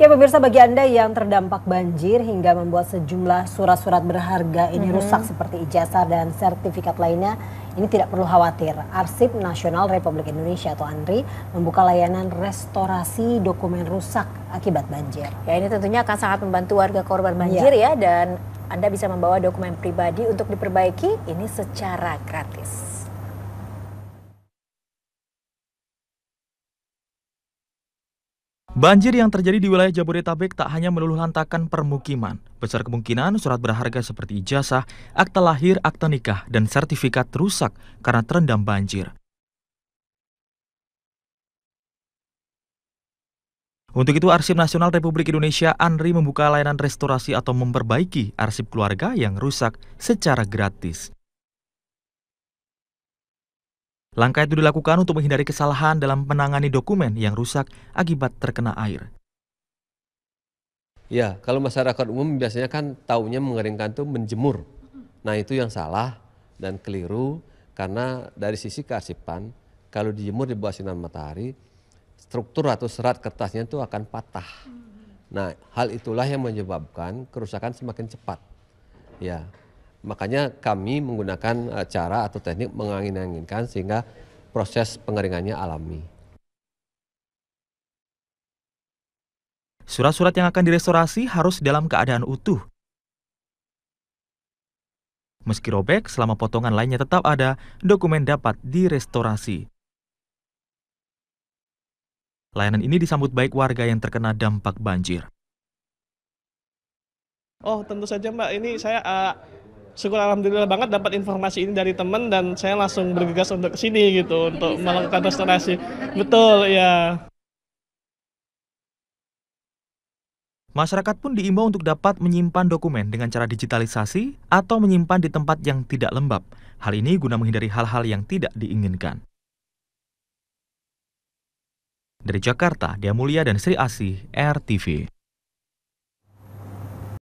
Ya pemirsa bagi Anda yang terdampak banjir hingga membuat sejumlah surat-surat berharga ini -hmm. rusak seperti ijazah dan sertifikat lainnya, ini tidak perlu khawatir. Arsip Nasional Republik Indonesia atau ANRI membuka layanan restorasi dokumen rusak akibat banjir. Ya ini tentunya akan sangat membantu warga korban banjir ya, ya dan Anda bisa membawa dokumen pribadi untuk diperbaiki ini secara gratis. Banjir yang terjadi di wilayah Jabodetabek tak hanya meluluh lantakan permukiman. Besar kemungkinan surat berharga seperti ijazah, akta lahir, akta nikah, dan sertifikat rusak karena terendam banjir. Untuk itu, Arsip Nasional Republik Indonesia ANRI membuka layanan restorasi atau memperbaiki arsip keluarga yang rusak secara gratis. Langkah itu dilakukan untuk menghindari kesalahan dalam menangani dokumen yang rusak akibat terkena air. Ya, kalau masyarakat umum biasanya kan taunya mengeringkan itu menjemur. Nah itu yang salah dan keliru karena dari sisi kearsipan kalau dijemur di bawah sinar matahari struktur atau serat kertasnya itu akan patah. Nah hal itulah yang menyebabkan kerusakan semakin cepat. Ya, Makanya kami menggunakan eh, cara atau teknik mengangin-anginkan sehingga proses pengeringannya alami. Surat-surat yang akan direstorasi harus dalam keadaan utuh. Meski robek, selama potongan lainnya tetap ada, dokumen dapat direstorasi. Layanan ini disambut baik warga yang terkena dampak banjir. Oh, tentu saja Mbak, ini saya uh, syukur alhamdulillah banget dapat informasi ini dari teman dan saya langsung bergegas untuk kesini gitu untuk melakukan ya, restorasi. Betul ya. Masyarakat pun diimbau untuk dapat menyimpan dokumen dengan cara digitalisasi atau menyimpan di tempat yang tidak lembab. Hal ini guna menghindari hal-hal yang tidak diinginkan. Dari Jakarta, Dia Mulia dan Sri Asih, RTV.